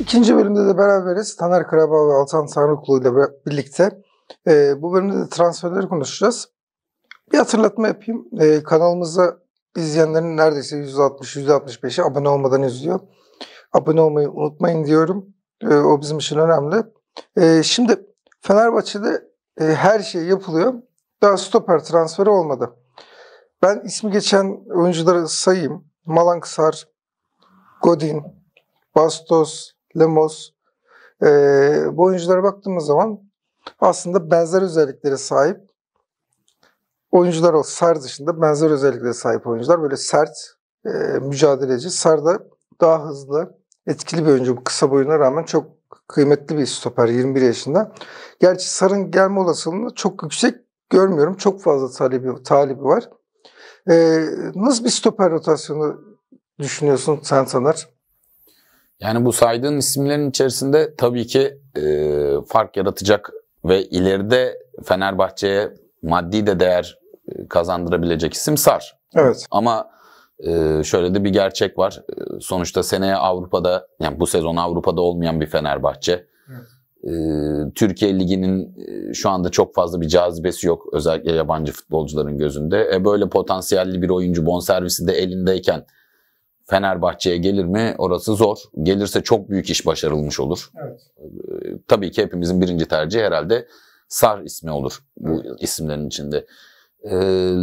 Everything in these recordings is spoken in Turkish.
İkinci bölümde de beraberiz. Taner Karabağ ve Altan Tanrıkulu ile birlikte. E, bu bölümde de transferleri konuşacağız. Bir hatırlatma yapayım. E, kanalımıza izleyenlerin neredeyse 160 65i abone olmadan izliyor. Abone olmayı unutmayın diyorum. E, o bizim için önemli. E, şimdi Fenerbahçe'de e, her şey yapılıyor. Daha stoper transferi olmadı. Ben ismi geçen oyuncuları sayayım. Malanksar, Godin, Bastos, Lemos e, bu oyunculara baktığımız zaman aslında benzer özelliklere sahip oyuncular o. Sar dışında benzer özelliklere sahip oyuncular. Böyle sert, e, mücadeleci. Sar da daha hızlı, etkili bir oyuncu. kısa boyuna rağmen çok kıymetli bir stoper 21 yaşında. Gerçi Sar'ın gelme olasılığını çok yüksek görmüyorum. Çok fazla talebi, talebi var. Ee, nasıl bir stoper rotasyonu düşünüyorsun sen Sanar? Yani bu saydığın isimlerin içerisinde tabii ki e, fark yaratacak ve ileride Fenerbahçe'ye maddi de değer e, kazandırabilecek isim Sar. Evet. Ama e, şöyle de bir gerçek var. E, sonuçta seneye Avrupa'da yani bu sezon Avrupa'da olmayan bir Fenerbahçe ee, Türkiye Ligi'nin e, şu anda çok fazla bir cazibesi yok özellikle yabancı futbolcuların gözünde. E böyle potansiyelli bir oyuncu bonservisi de elindeyken Fenerbahçe'ye gelir mi? Orası zor. Gelirse çok büyük iş başarılmış olur. Evet. Ee, tabii ki hepimizin birinci tercihi herhalde Sar ismi olur bu evet. isimlerin içinde. E,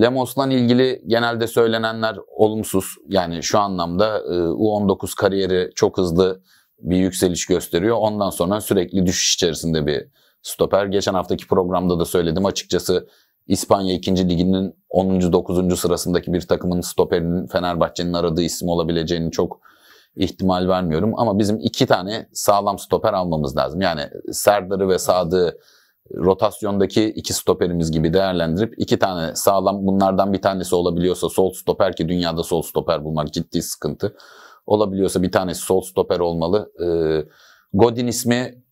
Lemos'la ilgili genelde söylenenler olumsuz. Yani şu anlamda e, U19 kariyeri çok hızlı bir yükseliş gösteriyor. Ondan sonra sürekli düşüş içerisinde bir stoper. Geçen haftaki programda da söyledim açıkçası İspanya 2. liginin 10. 9. sırasındaki bir takımın stoperinin Fenerbahçe'nin aradığı isim olabileceğini çok ihtimal vermiyorum. Ama bizim iki tane sağlam stoper almamız lazım. Yani Serdar'ı ve Sadı rotasyondaki iki stoperimiz gibi değerlendirip iki tane sağlam bunlardan bir tanesi olabiliyorsa sol stoper ki dünyada sol stoper bulmak ciddi sıkıntı olabiliyorsa bir tanesi sol stoper olmalı. E, Godin ismi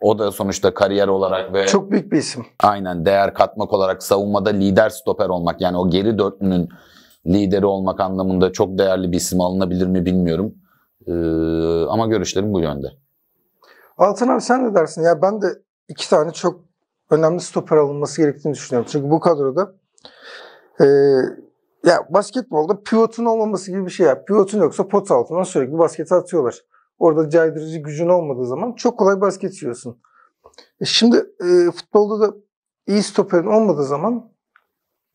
o da sonuçta kariyer olarak ve çok büyük bir isim. Aynen değer katmak olarak savunmada lider stoper olmak yani o geri dörtlünün lideri olmak anlamında çok değerli bir isim alınabilir mi bilmiyorum. Ee, ama görüşlerim bu yönde. Altın abi sen ne dersin? Ya ben de iki tane çok önemli stoper alınması gerektiğini düşünüyorum. Çünkü bu kadroda e, ya basketbolda pivotun olmaması gibi bir şey ya. Pivotun yoksa pot altından sürekli basket atıyorlar. Orada caydırıcı gücün olmadığı zaman çok kolay basket yiyorsun. E şimdi e, futbolda da iyi stoperin olmadığı zaman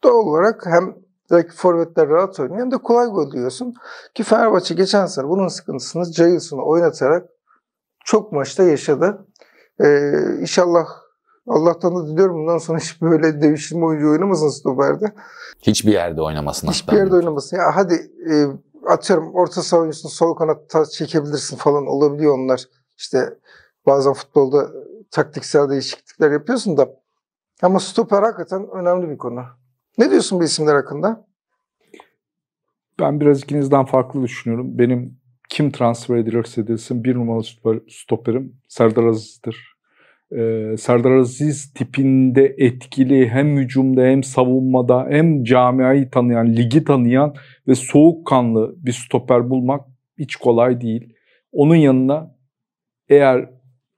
doğal olarak hem rakip forvetler rahat oynuyor hem de kolay gol diyorsun. Ki Fenerbahçe geçen sene bunun sıkıntısını Giles'ını oynatarak çok maçta yaşadı. E, inşallah Allah'tan da diliyorum bundan sonra hiç böyle devşirme oyuncu oynamasın stoperde. Hiçbir yerde oynamasın. Hiçbir yerde oynamasın. Ya hadi e, atıyorum orta saha oyuncusunu sol kanatta çekebilirsin falan olabiliyor onlar. İşte bazen futbolda taktiksel değişiklikler yapıyorsun da. Ama stoper hakikaten önemli bir konu. Ne diyorsun bu isimler hakkında? Ben biraz ikinizden farklı düşünüyorum. Benim kim transfer edilirse edilsin bir numaralı stoperim Serdar Aziz'dir e, Serdar Aziz tipinde etkili hem hücumda hem savunmada hem camiayı tanıyan, ligi tanıyan ve soğukkanlı bir stoper bulmak hiç kolay değil. Onun yanına eğer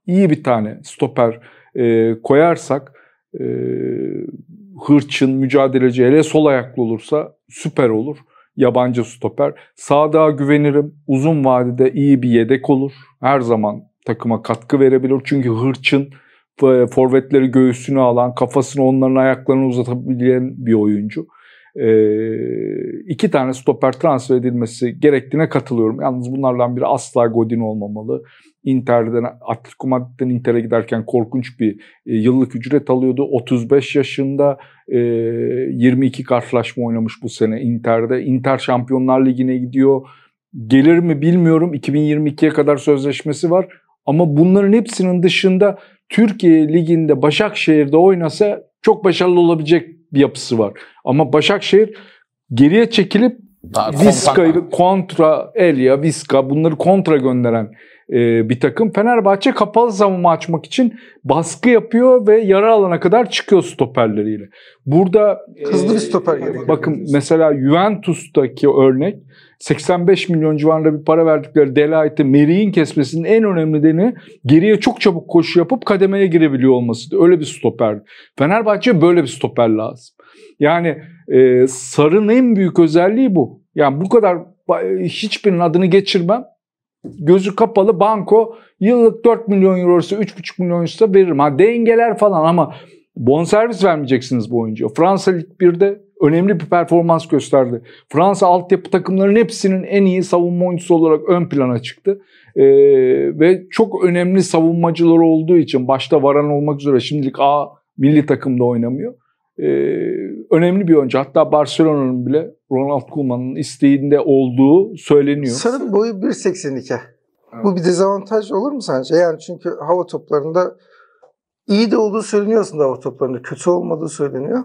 iyi bir tane stoper e, koyarsak e, hırçın, mücadeleci, hele sol ayaklı olursa süper olur. Yabancı stoper. Sağda güvenirim. Uzun vadede iyi bir yedek olur. Her zaman takıma katkı verebilir. Çünkü hırçın e, forvetleri göğsünü alan, kafasını onların ayaklarını uzatabilen bir oyuncu. Ee, iki tane stoper transfer edilmesi gerektiğine katılıyorum. Yalnız bunlardan biri asla Godin olmamalı. Inter'den, Atletico Madrid'den Inter'e giderken korkunç bir e, yıllık ücret alıyordu. 35 yaşında e, 22 karşılaşma oynamış bu sene Inter'de. Inter Şampiyonlar Ligi'ne gidiyor. Gelir mi bilmiyorum. 2022'ye kadar sözleşmesi var ama bunların hepsinin dışında Türkiye Ligi'nde Başakşehir'de oynasa çok başarılı olabilecek bir yapısı var. Ama Başakşehir geriye çekilip Viska, kontra Elia, Viska bunları kontra gönderen e, bir takım. Fenerbahçe kapalı savunma açmak için baskı yapıyor ve yara alana kadar çıkıyor stoperleriyle. Burada hızlı e, bir stoper gerekiyor. Bakın mesela Juventus'taki örnek 85 milyon civarında bir para verdikleri Delight'e Meri'in kesmesinin en önemli nedeni geriye çok çabuk koşu yapıp kademeye girebiliyor olması. Öyle bir stoper. Fenerbahçe böyle bir stoper lazım. Yani e, Sarı'nın en büyük özelliği bu. Yani bu kadar hiçbirinin adını geçirmem. Gözü kapalı banko yıllık 4 milyon eurosu 3,5 milyon eurosu veririm. Ha dengeler falan ama bonservis vermeyeceksiniz bu oyuncuya. Fransa Lig 1'de önemli bir performans gösterdi. Fransa altyapı takımlarının hepsinin en iyi savunma oyuncusu olarak ön plana çıktı. E, ve çok önemli savunmacılar olduğu için başta Varan olmak üzere şimdilik A milli takımda oynamıyor. E, önemli bir oyuncu. Hatta Barcelona'nın bile Ronald Koeman'ın isteğinde olduğu söyleniyor. Sarı boyu 1.82. Evet. Bu bir dezavantaj olur mu sence? Yani çünkü hava toplarında iyi de olduğu söyleniyor aslında hava toplarında. Kötü olmadığı söyleniyor.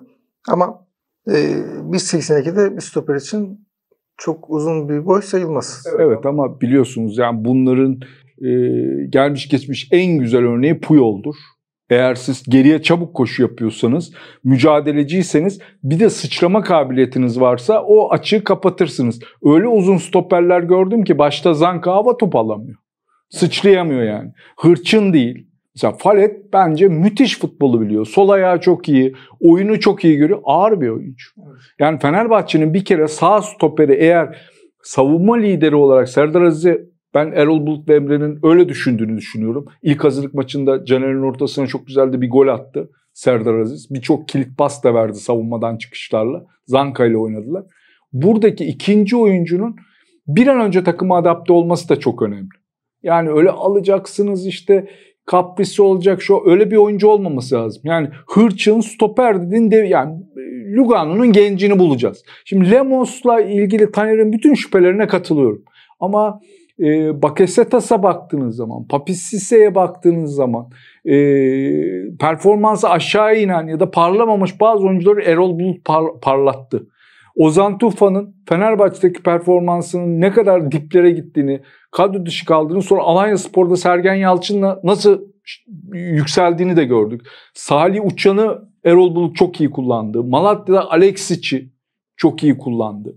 Ama ee, biz 82'de bir stoper için çok uzun bir boy sayılmaz. Evet, evet ama biliyorsunuz yani bunların e, gelmiş geçmiş en güzel örneği Puyol'dur. Eğer siz geriye çabuk koşu yapıyorsanız, mücadeleciyseniz bir de sıçrama kabiliyetiniz varsa o açığı kapatırsınız. Öyle uzun stoperler gördüm ki başta Zanka hava top alamıyor. Sıçrayamıyor yani. Hırçın değil. Mesela Faret bence müthiş futbolu biliyor. Sol ayağı çok iyi, oyunu çok iyi görüyor. Ağır bir oyuncu. Yani Fenerbahçe'nin bir kere sağ stoperi eğer savunma lideri olarak Serdar Aziz'e ben Erol Bulut ve Emre'nin öyle düşündüğünü düşünüyorum. İlk hazırlık maçında Caner'in ortasına çok güzel de bir gol attı Serdar Aziz. Birçok kilit pas da verdi savunmadan çıkışlarla. Zanka ile oynadılar. Buradaki ikinci oyuncunun bir an önce takıma adapte olması da çok önemli. Yani öyle alacaksınız işte kaprisi olacak şu öyle bir oyuncu olmaması lazım. Yani hırçın stoper dedin de yani e, Lugano'nun gencini bulacağız. Şimdi Lemos'la ilgili Taner'in bütün şüphelerine katılıyorum. Ama e, Bakesetas'a baktığınız zaman, Papissise'ye baktığınız zaman e, performansı aşağı inen ya da parlamamış bazı oyuncuları Erol Bulut par- parlattı. Ozan Tufan'ın Fenerbahçe'deki performansının ne kadar diplere gittiğini, kadro dışı kaldığını sonra Alanya Spor'da Sergen Yalçın'la nasıl yükseldiğini de gördük. Salih Uçan'ı Erol Bulut çok iyi kullandı. Malatya'da Alexic'i çok iyi kullandı.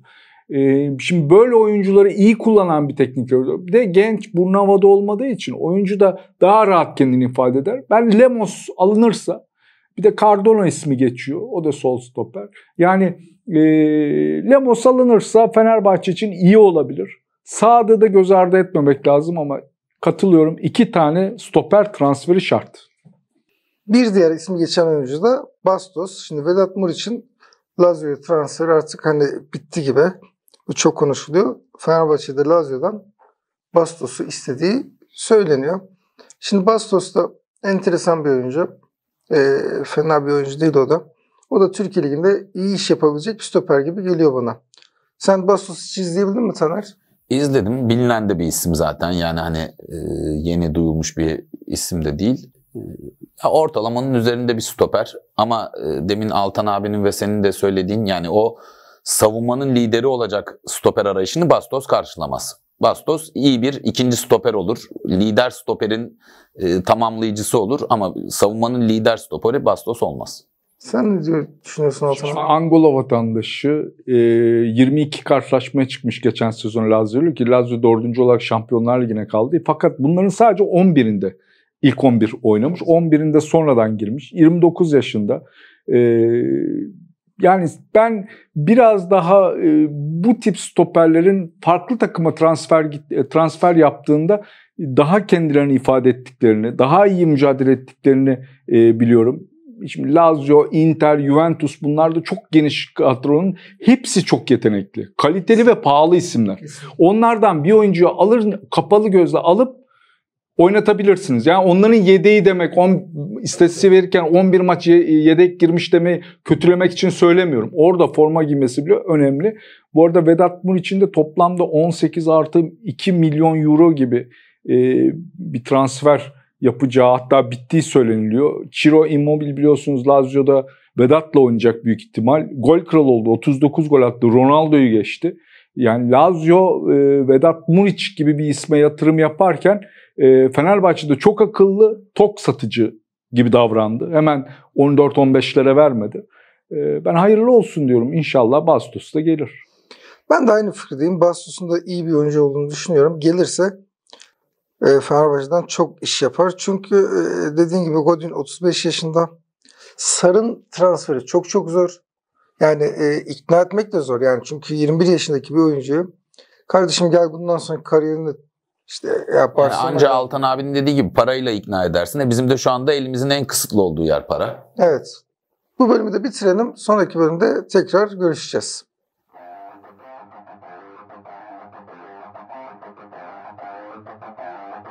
Ee, şimdi böyle oyuncuları iyi kullanan bir teknik direktör. Bir de genç burnu havada olmadığı için oyuncu da daha rahat kendini ifade eder. Ben Lemos alınırsa bir de Cardona ismi geçiyor. O da sol stoper. Yani e, Lemos alınırsa Fenerbahçe için iyi olabilir. Sağda da göz ardı etmemek lazım ama katılıyorum iki tane stoper transferi şart. Bir diğer ismi geçen oyuncu da Bastos. Şimdi Vedat Mur için Lazio'ya transferi artık hani bitti gibi. Bu çok konuşuluyor. Fenerbahçe'de Lazio'dan Bastos'u istediği söyleniyor. Şimdi Bastos da enteresan bir oyuncu. E, fena bir oyuncu değil o da. O da Türkiye Ligi'nde iyi iş yapabilecek bir stoper gibi geliyor bana. Sen Bastos'u çizdiğebildin mi Taner? İzledim. Bilinen de bir isim zaten. Yani hani e, yeni duyulmuş bir isim de değil. E, ortalamanın üzerinde bir stoper. Ama e, demin Altan abinin ve senin de söylediğin yani o savunmanın lideri olacak stoper arayışını Bastos karşılamaz. Bastos iyi bir ikinci stoper olur. Lider stoperin e, tamamlayıcısı olur ama savunmanın lider stoperi Bastos olmaz. Sen ne diyor, düşünüyorsun Altan Angola vatandaşı e, 22 karşılaşmaya çıkmış geçen sezon Lazio'lu ki Lazio 4. olarak Şampiyonlar Ligi'ne kaldı. E, fakat bunların sadece 11'inde ilk 11 oynamış. 11'inde sonradan girmiş. 29 yaşında. E, yani ben biraz daha e, bu tip stoperlerin farklı takıma transfer e, transfer yaptığında daha kendilerini ifade ettiklerini, daha iyi mücadele ettiklerini e, biliyorum şimdi Lazio, Inter, Juventus bunlar da çok geniş kadronun hepsi çok yetenekli. Kaliteli ve pahalı isimler. Onlardan bir oyuncuyu alır kapalı gözle alıp oynatabilirsiniz. Yani onların yedeği demek, on, istatistiği verirken 11 maç yedek girmiş demeyi kötülemek için söylemiyorum. Orada forma giymesi bile önemli. Bu arada Vedat Mur için de toplamda 18 artı 2 milyon euro gibi e, bir transfer yapacağı hatta bittiği söyleniliyor. Ciro Immobile biliyorsunuz Lazio'da Vedat'la oynayacak büyük ihtimal. Gol kral oldu. 39 gol attı. Ronaldo'yu geçti. Yani Lazio e, Vedat Muriç gibi bir isme yatırım yaparken e, Fenerbahçe'de çok akıllı tok satıcı gibi davrandı. Hemen 14-15'lere vermedi. E, ben hayırlı olsun diyorum. İnşallah Bastos da gelir. Ben de aynı fikirdeyim. Bastos'un da iyi bir oyuncu olduğunu düşünüyorum. Gelirse e, Fenerbahçe'den çok iş yapar. Çünkü e, dediğim gibi Godin 35 yaşında. Sarın transferi çok çok zor. Yani e, ikna etmek de zor. Yani çünkü 21 yaşındaki bir oyuncu kardeşim gel bundan sonra kariyerini işte yaparsın. Yani anca Altan abinin dediği gibi parayla ikna edersin. E bizim de şu anda elimizin en kısıtlı olduğu yer para. Evet. Bu bölümü de bitirelim. Sonraki bölümde tekrar görüşeceğiz.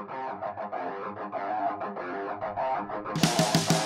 I'm gonna go to the bathroom.